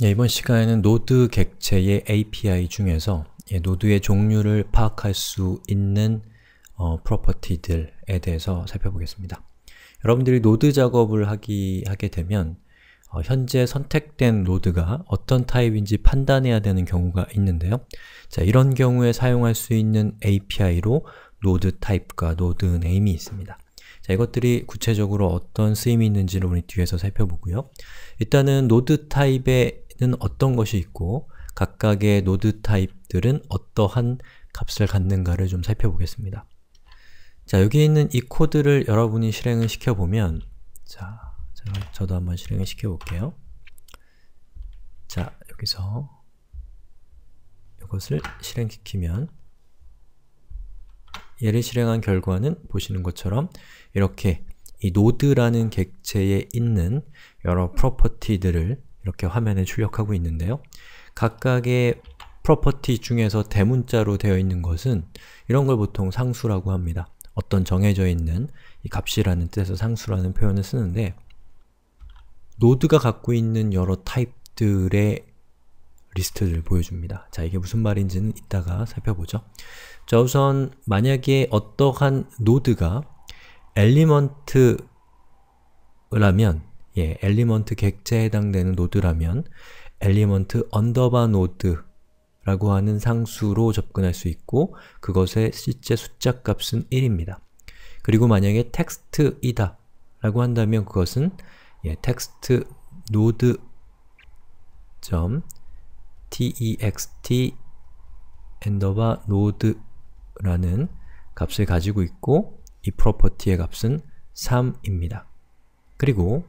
예, 이번 시간에는 노드 객체의 API 중에서 예, 노드의 종류를 파악할 수 있는 어, 프로퍼티들에 대해서 살펴보겠습니다. 여러분들이 노드 작업을 하기, 하게 되면 어, 현재 선택된 노드가 어떤 타입인지 판단해야 되는 경우가 있는데요. 자, 이런 경우에 사용할 수 있는 API로 노드 타입과 노드 네임이 있습니다. 자, 이것들이 구체적으로 어떤 쓰임이 있는지를 우리 뒤에서 살펴보고요. 일단은 노드 타입의 는 어떤 것이 있고 각각의 노드 타입들은 어떠한 값을 갖는가를 좀 살펴보겠습니다. 자, 여기 있는 이 코드를 여러분이 실행을 시켜보면 자, 제가 저도 한번 실행을 시켜볼게요. 자, 여기서 이것을 실행시키면 얘를 실행한 결과는 보시는 것처럼 이렇게 이 노드라는 객체에 있는 여러 프로퍼티들을 이렇게 화면에 출력하고 있는데요. 각각의 프로퍼티 중에서 대문자로 되어 있는 것은 이런 걸 보통 상수라고 합니다. 어떤 정해져 있는 이 값이라는 뜻에서 상수라는 표현을 쓰는데 노드가 갖고 있는 여러 타입들의 리스트를 보여줍니다. 자, 이게 무슨 말인지는 이따가 살펴보죠. 자, 우선 만약에 어떠한 노드가 엘리먼트라면 예, 엘리먼트 객체에 해당되는 노드라면 엘리먼트 언더바 노드라고 하는 상수로 접근할 수 있고 그것의 실제 숫자 값은 1입니다. 그리고 만약에 텍스트이다 라고 한다면 그것은 예, 텍스트 노드 점 text 엔더바 노드라는 값을 가지고 있고 이 프로퍼티의 값은 3입니다. 그리고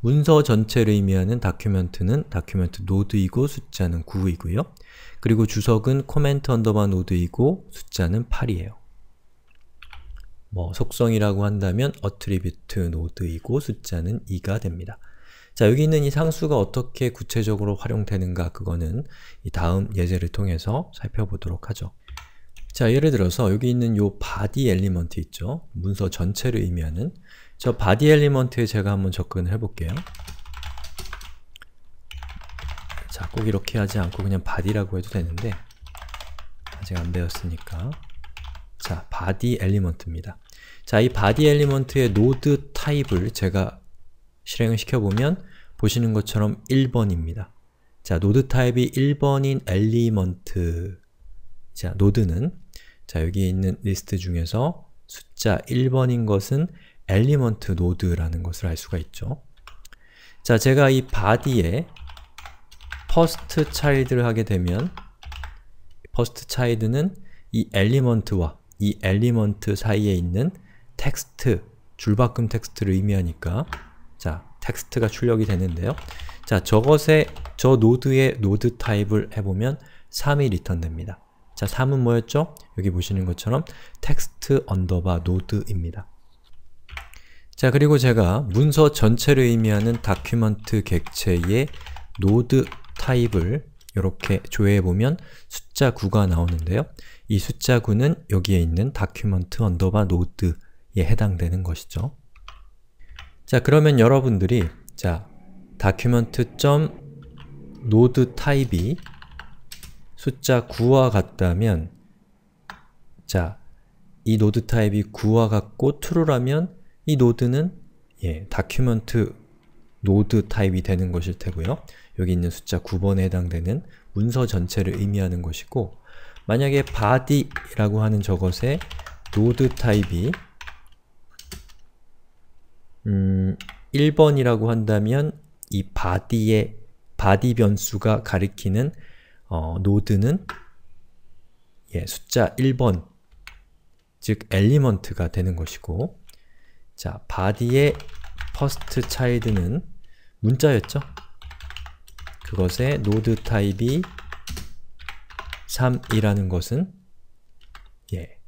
문서 전체를 의미하는 다큐멘트는 다큐멘트 노드이고 숫자는 9이고요. 그리고 주석은 코멘트 언더바 노드이고 숫자는 8이에요. 뭐 속성이라고 한다면 어트리뷰트 노드이고 숫자는 2가 됩니다. 자, 여기 있는 이 상수가 어떻게 구체적으로 활용되는가 그거는 이 다음 예제를 통해서 살펴보도록 하죠. 자, 예를 들어서 여기 있는 요 body 엘리먼트 있죠? 문서 전체를 의미하는 저 b o 바디 엘리먼트에 제가 한번 접근해 을 볼게요. 자, 꼭 이렇게 하지 않고 그냥 b o d y 라고 해도 되는데 아직 안 배웠으니까 자, b o 바디 엘리먼트입니다. 자, 이 b o 바디 엘리먼트의 n o 노드 타입을 제가 실행을 시켜보면 보시는 것처럼 1번입니다. 자, 노드 타입이 1번인 엘리먼트 자, 노드는 자, 여기 있는 리스트 중에서 숫자 1번인 것은 엘리먼트 노드라는 것을 알 수가 있죠. 자, 제가 이 body에 first child를 하게 되면 first child는 이 엘리먼트와 이 엘리먼트 사이에 있는 텍스트, 줄바꿈 텍스트를 의미하니까 자, 텍스트가 출력이 되는데요. 자, 저것에, 저 노드의 노드 타입을 해보면 3이 리턴됩니다. 자, 3은 뭐였죠? 여기 보시는 것처럼 텍스트 언더바 노드입니다. 자, 그리고 제가 문서 전체를 의미하는 다큐먼트 객체의 노드 타입을 이렇게 조회해보면 숫자 9가 나오는데요. 이 숫자 9는 여기에 있는 다큐먼트 언더바 노드에 해당되는 것이죠. 자, 그러면 여러분들이 자, 다큐먼트 점 노드 타입이 숫자 9와 같다면 자, 이 노드 타입이 9와 같고 true라면 이 노드는 예, document 노드 타입이 되는 것일 테고요. 여기 있는 숫자 9번에 해당되는 문서 전체를 의미하는 것이고 만약에 body라고 하는 저것의 노드 타입이 음, 1번이라고 한다면 이 body의 body 변수가 가리키는 어, 노드는 예, 숫자 1번 즉 element가 되는 것이고 자, 바디의 퍼스트 차일드는 문자였죠? 그것의 노드 타입이 3이라는 것은 예,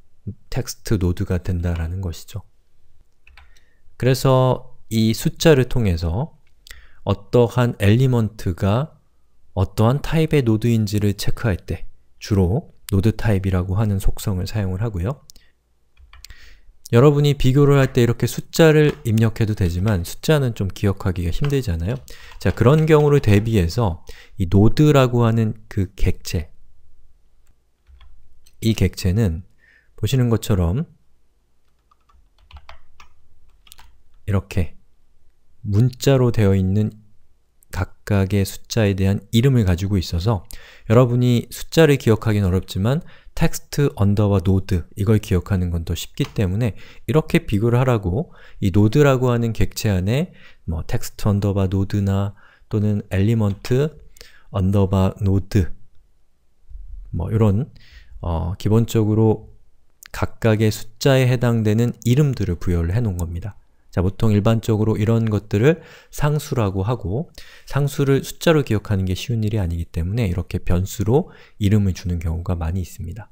텍스트 노드가 된다라는 것이죠. 그래서 이 숫자를 통해서 어떠한 엘리먼트가 어떠한 타입의 노드인지를 체크할 때 주로 노드 타입이라고 하는 속성을 사용을 하고요. 여러분이 비교를 할 때 이렇게 숫자를 입력해도 되지만 숫자는 좀 기억하기가 힘들잖아요? 자, 그런 경우를 대비해서 이 노드라고 하는 그 객체 이 객체는 보시는 것처럼 이렇게 문자로 되어 있는 각각의 숫자에 대한 이름을 가지고 있어서 여러분이 숫자를 기억하기는 어렵지만 텍스트 언더와 노드 이걸 기억하는 건 더 쉽기 때문에 이렇게 비교를 하라고 이 노드라고 하는 객체 안에 뭐 텍스트 언더바 노드나 또는 엘리먼트 언더바 노드 뭐 이런 어, 기본적으로 각각의 숫자에 해당되는 이름들을 부여를 해놓은 겁니다. 자, 보통 일반적으로 이런 것들을 상수라고 하고 상수를 숫자로 기억하는 게 쉬운 일이 아니기 때문에 이렇게 변수로 이름을 주는 경우가 많이 있습니다.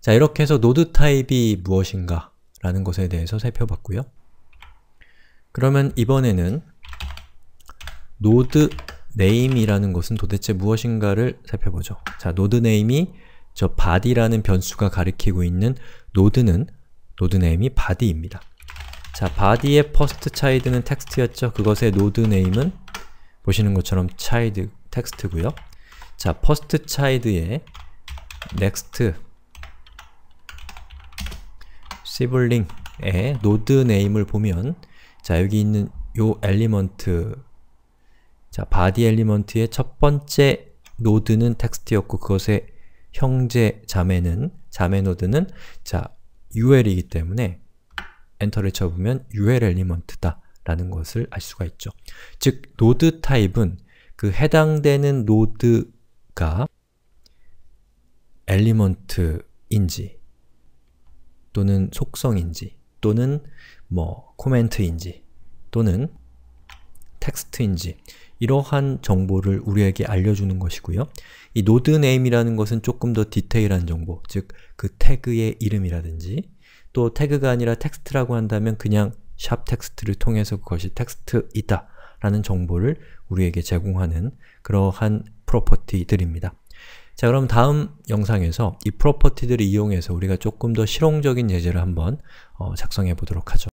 자, 이렇게 해서 노드 타입이 무엇인가 라는 것에 대해서 살펴봤고요. 그러면 이번에는 노드 네임이라는 것은 도대체 무엇인가를 살펴보죠. 자, 노드 네임이 저 body라는 변수가 가리키고 있는 노드는 노드 네임이 body입니다. 자, 바디의 퍼스트 차일드는 텍스트였죠. 그것의 노드 네임은 보시는 것처럼 차일드 텍스트고요. 자, 퍼스트 차일드의 넥스트 시블링의 노드 네임을 보면 자, 여기 있는 요 엘리먼트 자, 바디 엘리먼트의 첫 번째 노드는 텍스트였고 그것의 형제 자매는 자매 노드는 자, ul이기 때문에 엔터를 쳐보면 UL 엘리먼트다 라는 것을 알 수가 있죠. 즉, 노드 타입은 그 해당되는 노드가 엘리먼트인지 또는 속성인지 또는 뭐 코멘트인지 또는 텍스트인지 이러한 정보를 우리에게 알려주는 것이고요. 이 노드 네임이라는 것은 조금 더 디테일한 정보, 즉 그 태그의 이름이라든지 또 태그가 아니라 텍스트라고 한다면 그냥 샵 텍스트를 통해서 그것이 텍스트이다 라는 정보를 우리에게 제공하는 그러한 프로퍼티들입니다. 자 그럼 다음 영상에서 이 프로퍼티들을 이용해서 우리가 조금 더 실용적인 예제를 한번 어, 작성해 보도록 하죠.